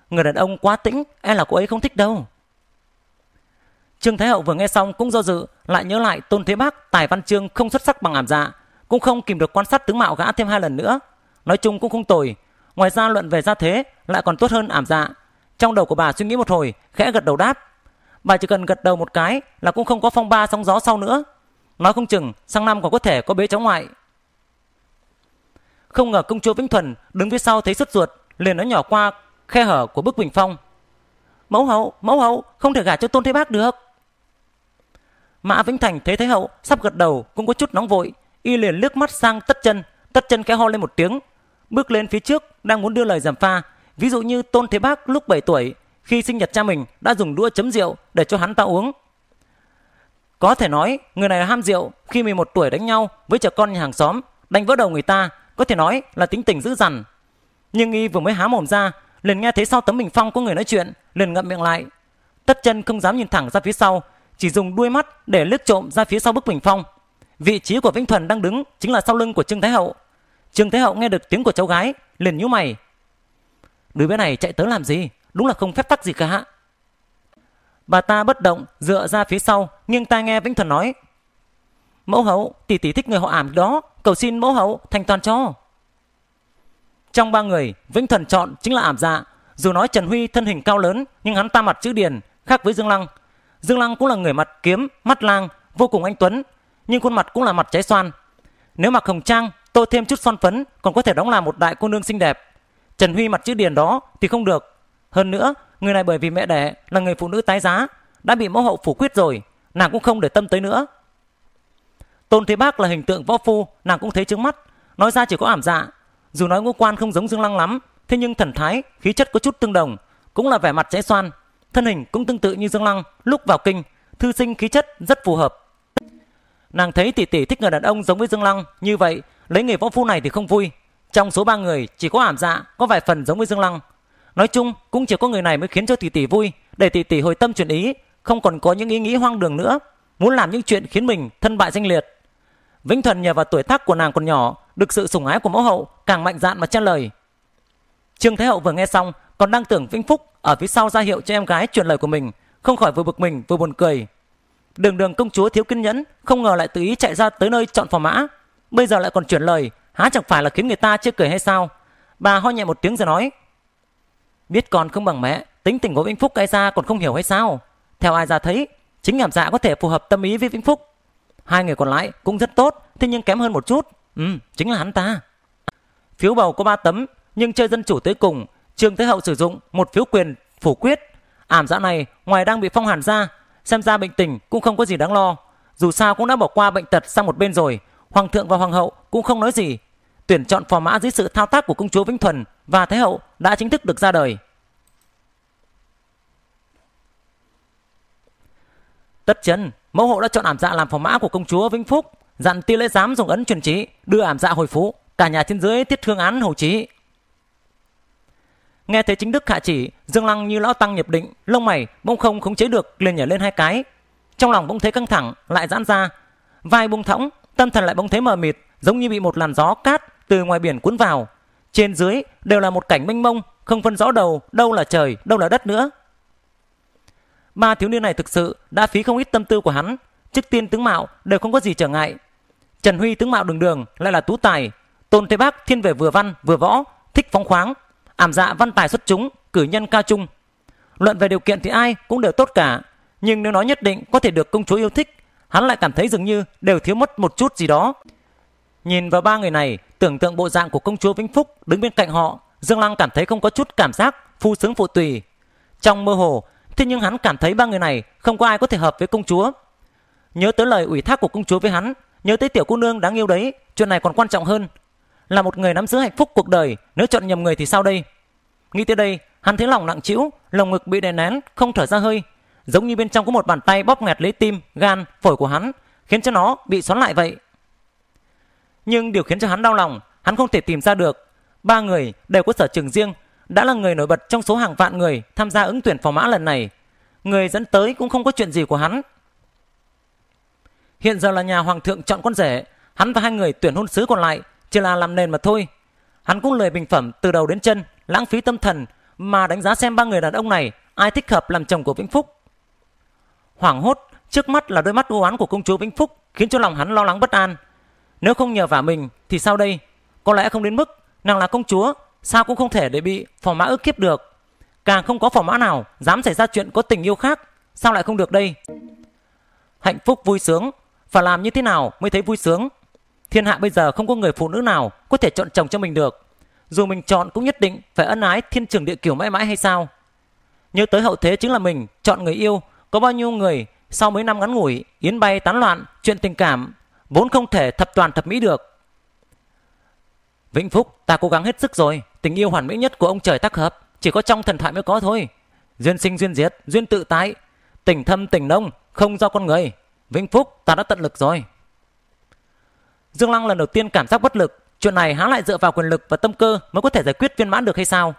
Người đàn ông quá tĩnh, e là cô ấy không thích đâu. Trương Thái Hậu vừa nghe xong cũng do dự, lại nhớ lại Tôn Thế Bác, Tài Văn chương không xuất sắc bằng ảm dạ, cũng không kìm được quan sát tướng mạo gã thêm hai lần nữa. Nói chung cũng không tồi, ngoài ra luận về gia thế lại còn tốt hơn ảm dạ. Trong đầu của bà suy nghĩ một hồi, khẽ gật đầu đáp. Bà chỉ cần gật đầu một cái là cũng không có phong ba sóng gió sau nữa nói không chừng sang năm còn có thể có bế cháu ngoại không ngờ công chúa vĩnh thuần đứng phía sau thấy sốt ruột liền nói nhỏ qua khe hở của bức bình phong mẫu hậu mẫu hậu không thể gả cho tôn thế bác được mã vĩnh thành thấy thái hậu sắp gật đầu cũng có chút nóng vội y liền liếc mắt sang tất chân tất chân khẽ ho lên một tiếng bước lên phía trước đang muốn đưa lời giảm pha ví dụ như tôn thế bác lúc 7 tuổi khi sinh nhật cha mình đã dùng đũa chấm rượu để cho hắn ta uống có thể nói, người này ham rượu khi 11 tuổi đánh nhau với trẻ con nhà hàng xóm, đánh vỡ đầu người ta, có thể nói là tính tình dữ dằn. Nhưng y vừa mới há mồm ra, liền nghe thấy sau tấm bình phong có người nói chuyện, liền ngậm miệng lại. Tất chân không dám nhìn thẳng ra phía sau, chỉ dùng đuôi mắt để lướt trộm ra phía sau bức bình phong. Vị trí của Vĩnh Thuần đang đứng chính là sau lưng của Trương Thái Hậu. Trương Thái Hậu nghe được tiếng của cháu gái, liền nhíu mày. Đứa bé này chạy tới làm gì? Đúng là không phép tắc gì cả. Bà ta bất động, dựa ra phía sau, nghiêng tai nghe Vĩnh Thuần nói. Mẫu hậu, tỷ tỷ thích người họ ảm đó, cầu xin mẫu hậu thành toàn cho. Trong ba người, Vĩnh Thuần chọn chính là ảm dạ. Dù nói Trần Huy thân hình cao lớn, nhưng hắn ta mặt chữ điền, khác với Dương Lăng. Dương Lăng cũng là người mặt kiếm, mắt lang, vô cùng anh Tuấn, nhưng khuôn mặt cũng là mặt trái xoan. Nếu mặc hồng trang, tô thêm chút son phấn còn có thể đóng làm một đại cô nương xinh đẹp. Trần Huy mặt chữ điền đó thì không được. Hơn nữa, Người này bởi vì mẹ đẻ là người phụ nữ tái giá, đã bị mẫu hậu phủ quyết rồi, nàng cũng không để tâm tới nữa. Tôn Thế Bác là hình tượng võ phu, nàng cũng thấy trước mắt, nói ra chỉ có ảm dạ. Dù nói ngũ quan không giống Dương Lăng lắm, thế nhưng thần thái, khí chất có chút tương đồng, cũng là vẻ mặt dễ xoan, thân hình cũng tương tự như Dương Lăng lúc vào kinh, thư sinh khí chất rất phù hợp. Nàng thấy tỷ tỷ thích người đàn ông giống với Dương Lăng, như vậy lấy người võ phu này thì không vui. Trong số ba người chỉ có ảm dạ có vài phần giống với Dương Lăng, Nói chung cũng chỉ có người này mới khiến cho tỷ tỷ vui, để tỷ tỷ hồi tâm chuyển ý, không còn có những ý nghĩ hoang đường nữa, muốn làm những chuyện khiến mình thân bại danh liệt. Vĩnh Thuần nhờ vào tuổi tác của nàng còn nhỏ, được sự sủng ái của mẫu hậu càng mạnh dạn mà chen lời. Trương thái Hậu vừa nghe xong, còn đang tưởng Vĩnh Phúc ở phía sau ra hiệu cho em gái truyền lời của mình, không khỏi vừa bực mình vừa buồn cười. Đường đường công chúa thiếu kiên nhẫn, không ngờ lại tự ý chạy ra tới nơi chọn phò mã. Bây giờ lại còn chuyển lời, há chẳng phải là khiến người ta chê cười hay sao? Bà ho nhẹ một tiếng rồi nói, Biết con không bằng mẹ, tính tình của Vĩnh Phúc Ai ra còn không hiểu hay sao? Theo ai ra thấy, chính ảm dạ có thể phù hợp tâm ý với Vĩnh Phúc. Hai người còn lại cũng rất tốt, thế nhưng kém hơn một chút. Ừ, chính là hắn ta. Phiếu bầu có ba tấm, nhưng chơi dân chủ tới cùng, Trương Thế Hậu sử dụng một phiếu quyền phủ quyết. Ảm dạ này ngoài đang bị phong hàn ra, xem ra bệnh tình cũng không có gì đáng lo. Dù sao cũng đã bỏ qua bệnh tật sang một bên rồi, hoàng thượng và hoàng hậu cũng không nói gì. Tuyển chọn phò mã dưới sự thao tác của công chúa Vĩnh Thuần và Thái hậu đã chính thức được ra đời. Tất chân mẫu hậu đã chọn ảm dạ làm phò mã của công chúa Vĩnh Phúc, dặn tiêu lễ giám dùng ấn truyền trí, đưa ảm dạ hồi phú, cả nhà trên dưới tiết thương án hầu trí. Nghe thấy chính đức hạ chỉ, Dương Lăng như lão tăng nhập định, lông mày bỗng không khống chế được liền nhảy lên hai cái. Trong lòng bỗng thấy căng thẳng, lại giãn ra, vai buông thõng, tâm thần lại bỗng thấy mờ mịt, giống như bị một làn gió cát từ ngoài biển cuốn vào, trên dưới đều là một cảnh mênh mông, không phân rõ đầu, đâu là trời, đâu là đất nữa. Ba thiếu niên này thực sự đã phí không ít tâm tư của hắn, trước tiên tướng mạo đều không có gì trở ngại. Trần Huy tướng mạo đường đường lại là tú tài, Tôn Thế Bác thiên về vừa văn vừa võ, thích phóng khoáng, ảm dạ văn tài xuất chúng, cử nhân cao trung. Luận về điều kiện thì ai cũng đều tốt cả, nhưng nếu nói nhất định có thể được công chúa yêu thích, hắn lại cảm thấy dường như đều thiếu mất một chút gì đó. Nhìn vào ba người này, Tưởng tượng bộ dạng của công chúa Vĩnh Phúc đứng bên cạnh họ, Dương Lăng cảm thấy không có chút cảm giác phu sướng phụ tùy. Trong mơ hồ, thế nhưng hắn cảm thấy ba người này không có ai có thể hợp với công chúa. Nhớ tới lời ủy thác của công chúa với hắn, nhớ tới tiểu cô nương đáng yêu đấy, chuyện này còn quan trọng hơn. Là một người nắm giữ hạnh phúc cuộc đời, nếu chọn nhầm người thì sao đây? Nghĩ tới đây, hắn thấy lòng nặng trĩu, lồng ngực bị đè nén, không thở ra hơi, giống như bên trong có một bàn tay bóp nghẹt lấy tim, gan, phổi của hắn, khiến cho nó bị xoắn lại vậy. Nhưng điều khiến cho hắn đau lòng, hắn không thể tìm ra được. Ba người đều có sở trường riêng, đã là người nổi bật trong số hàng vạn người tham gia ứng tuyển phò mã lần này. Người dẫn tới cũng không có chuyện gì của hắn. Hiện giờ là nhà hoàng thượng chọn con rể, hắn và hai người tuyển hôn sứ còn lại chỉ là làm nền mà thôi. Hắn cũng lời bình phẩm từ đầu đến chân, lãng phí tâm thần mà đánh giá xem ba người đàn ông này ai thích hợp làm chồng của Vĩnh Phúc. Hoảng hốt, trước mắt là đôi mắt u oán của công chúa Vĩnh Phúc khiến cho lòng hắn lo lắng bất an. Nếu không nhờ vả mình thì sau đây có lẽ không đến mức nàng là công chúa sao cũng không thể để bị phò mã ức kiếp được. Càng không có phò mã nào dám xảy ra chuyện có tình yêu khác sao lại không được đây. Hạnh phúc vui sướng phải làm như thế nào mới thấy vui sướng. Thiên hạ bây giờ không có người phụ nữ nào có thể chọn chồng cho mình được. Dù mình chọn cũng nhất định phải ân ái thiên trường địa kiểu mãi mãi hay sao. Nhớ tới hậu thế chính là mình chọn người yêu có bao nhiêu người sau mấy năm ngắn ngủi yến bay tán loạn chuyện tình cảm vốn không thể thập toàn thập mỹ được. Vĩnh Phúc, ta cố gắng hết sức rồi, tình yêu hoàn mỹ nhất của ông trời tác hợp, chỉ có trong thần thoại mới có thôi. Duyên sinh duyên diệt, duyên tự tái, tình thâm tình nông, không do con người. Vĩnh Phúc, ta đã tận lực rồi. Dương Lăng lần đầu tiên cảm giác bất lực, chuyện này há lại dựa vào quyền lực và tâm cơ mới có thể giải quyết viên mãn được hay sao?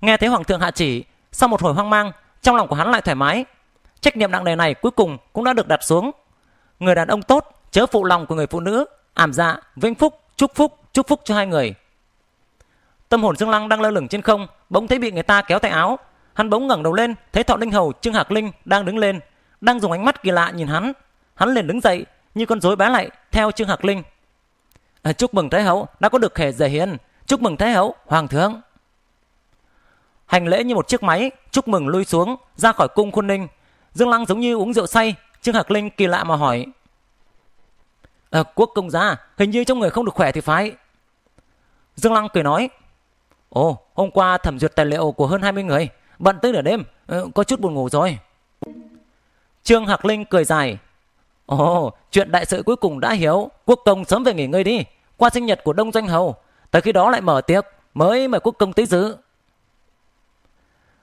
Nghe thấy Hoàng thượng hạ chỉ, sau một hồi hoang mang, trong lòng của hắn lại thoải mái. Trách nhiệm nặng nề này cuối cùng cũng đã được đặt xuống. Người đàn ông tốt chớ phụ lòng của người phụ nữ, ảm dạ, vinh phúc, chúc phúc, chúc phúc cho hai người. Tâm hồn Dương Lăng đang lơ lửng trên không, bỗng thấy bị người ta kéo tay áo. Hắn bỗng ngẩng đầu lên, thấy Thọ Linh Hầu Trương Hạc Linh đang đứng lên, đang dùng ánh mắt kỳ lạ nhìn hắn. Hắn liền đứng dậy, như con rối bé lại theo Trương Hạc Linh. À, chúc mừng Thái Hậu đã có được khẻ giải hiền, chúc mừng Thái Hậu, Hoàng thượng. Hành lễ như một chiếc máy, chúc mừng lui xuống, ra khỏi cung Khôn Ninh. Dương Lăng giống như uống rượu say, Trương Hạc Linh kỳ lạ mà hỏi, à, quốc công gia hình như trong người không được khỏe thì phải dương lăng cười nói ồ hôm qua thẩm duyệt tài liệu của hơn 20 người bận tới nửa đêm ờ, có chút buồn ngủ rồi trương hạc linh cười dài ồ chuyện đại sự cuối cùng đã hiểu quốc công sớm về nghỉ ngơi đi qua sinh nhật của đông doanh hầu tới khi đó lại mở tiệc mới mời quốc công tới dự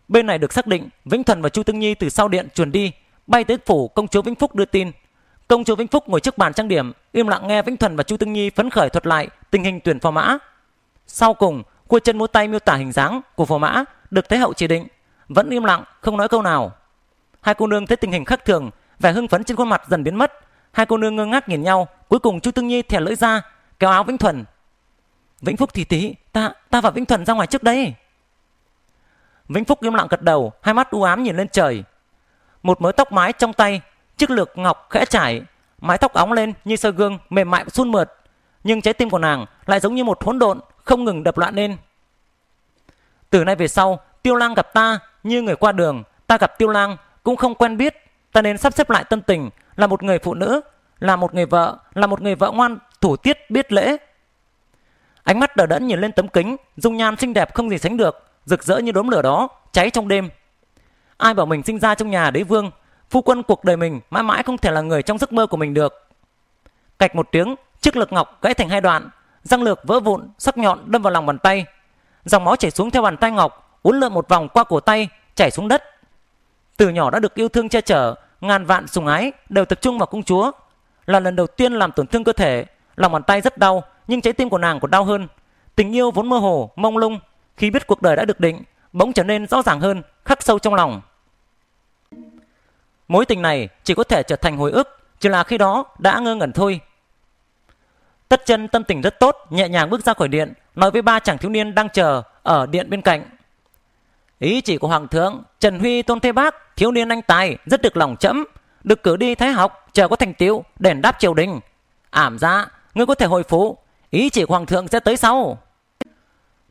bên này được xác định vĩnh Thần và chu tương nhi từ sau điện chuyển đi bay tới phủ công chúa vĩnh phúc đưa tin Công chúa Vĩnh Phúc ngồi trước bàn trang điểm, im lặng nghe Vĩnh Thuần và Chu Tương Nhi phấn khởi thuật lại tình hình tuyển phò mã. Sau cùng, cua chân múa tay miêu tả hình dáng của phò mã được Thế hậu chỉ định, vẫn im lặng không nói câu nào. Hai cô nương thấy tình hình khác thường, vẻ hưng phấn trên khuôn mặt dần biến mất. Hai cô nương ngơ ngác nhìn nhau, cuối cùng Chu Tương Nhi thè lưỡi ra, kéo áo Vĩnh Thuần. Vĩnh Phúc thì tí, ta ta và Vĩnh Thuần ra ngoài trước đây. Vĩnh Phúc im lặng gật đầu, hai mắt u ám nhìn lên trời. Một mớ tóc mái trong tay Chiếc lược ngọc khẽ chảy mái tóc óng lên như sơ gương mềm mại sun mượt, nhưng trái tim của nàng lại giống như một hỗn độn không ngừng đập loạn lên. Từ nay về sau, Tiêu Lang gặp ta như người qua đường, ta gặp Tiêu Lang cũng không quen biết, ta nên sắp xếp lại tâm tình là một người phụ nữ, là một người vợ, là một người vợ ngoan, thủ tiết biết lễ. Ánh mắt đờ đẫn nhìn lên tấm kính, dung nhan xinh đẹp không gì sánh được, rực rỡ như đốm lửa đó, cháy trong đêm. Ai bảo mình sinh ra trong nhà đế vương phu quân cuộc đời mình mãi mãi không thể là người trong giấc mơ của mình được. Cạch một tiếng, chiếc lược ngọc gãy thành hai đoạn, răng lược vỡ vụn, sắc nhọn đâm vào lòng bàn tay. Dòng máu chảy xuống theo bàn tay ngọc, uốn lượn một vòng qua cổ tay, chảy xuống đất. Từ nhỏ đã được yêu thương che chở, ngàn vạn sùng ái đều tập trung vào công chúa. Là lần đầu tiên làm tổn thương cơ thể, lòng bàn tay rất đau, nhưng trái tim của nàng còn đau hơn. Tình yêu vốn mơ hồ, mông lung, khi biết cuộc đời đã được định, bỗng trở nên rõ ràng hơn, khắc sâu trong lòng. Mối tình này chỉ có thể trở thành hồi ức, chỉ là khi đó đã ngơ ngẩn thôi. Tất chân tâm tình rất tốt, nhẹ nhàng bước ra khỏi điện, nói với ba chàng thiếu niên đang chờ ở điện bên cạnh. Ý chỉ của Hoàng thượng, Trần Huy Tôn Thế Bác, thiếu niên anh tài, rất được lòng chấm, được cử đi thái học, chờ có thành tiệu, đền đáp triều đình. Ảm ra, dạ, ngươi có thể hồi phủ, ý chỉ của Hoàng thượng sẽ tới sau.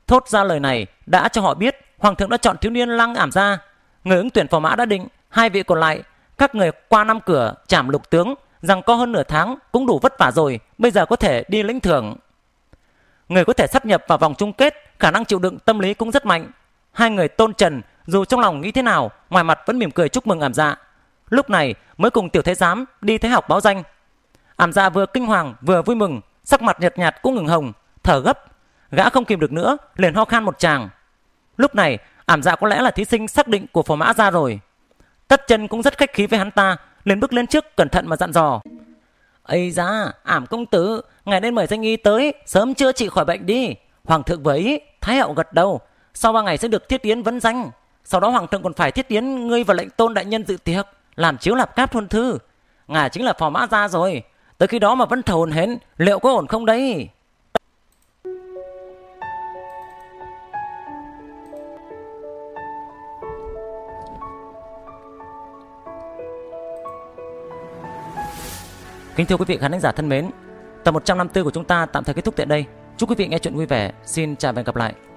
Thốt ra lời này đã cho họ biết Hoàng thượng đã chọn thiếu niên lăng ảm ra. Dạ. Người ứng tuyển phò mã đã định, hai vị còn lại các người qua năm cửa chạm lục tướng, rằng có hơn nửa tháng cũng đủ vất vả rồi, bây giờ có thể đi lĩnh thưởng. Người có thể sắp nhập vào vòng chung kết, khả năng chịu đựng tâm lý cũng rất mạnh. Hai người tôn trần, dù trong lòng nghĩ thế nào, ngoài mặt vẫn mỉm cười chúc mừng ảm dạ. Lúc này mới cùng tiểu thế giám đi thế học báo danh. Ảm dạ vừa kinh hoàng vừa vui mừng, sắc mặt nhợt nhạt cũng ngừng hồng, thở gấp. Gã không kìm được nữa, liền ho khan một tràng. Lúc này, ảm dạ có lẽ là thí sinh xác định của phò mã ra rồi tất chân cũng rất khách khí với hắn ta, liền bước lên trước cẩn thận mà dặn dò. Ây da, ảm công tử, ngài nên mời danh y tới, sớm chữa trị khỏi bệnh đi. Hoàng thượng với, Thái hậu gật đầu, sau ba ngày sẽ được thiết yến vấn danh. Sau đó hoàng thượng còn phải thiết yến ngươi và lệnh tôn đại nhân dự tiệc, làm chiếu lạp cáp thôn thư. Ngài chính là phò mã ra rồi, tới khi đó mà vẫn thầu hồn hến, liệu có ổn không đấy? Kính thưa quý vị khán giả thân mến, tập 154 của chúng ta tạm thời kết thúc tại đây. Chúc quý vị nghe chuyện vui vẻ. Xin chào và hẹn gặp lại.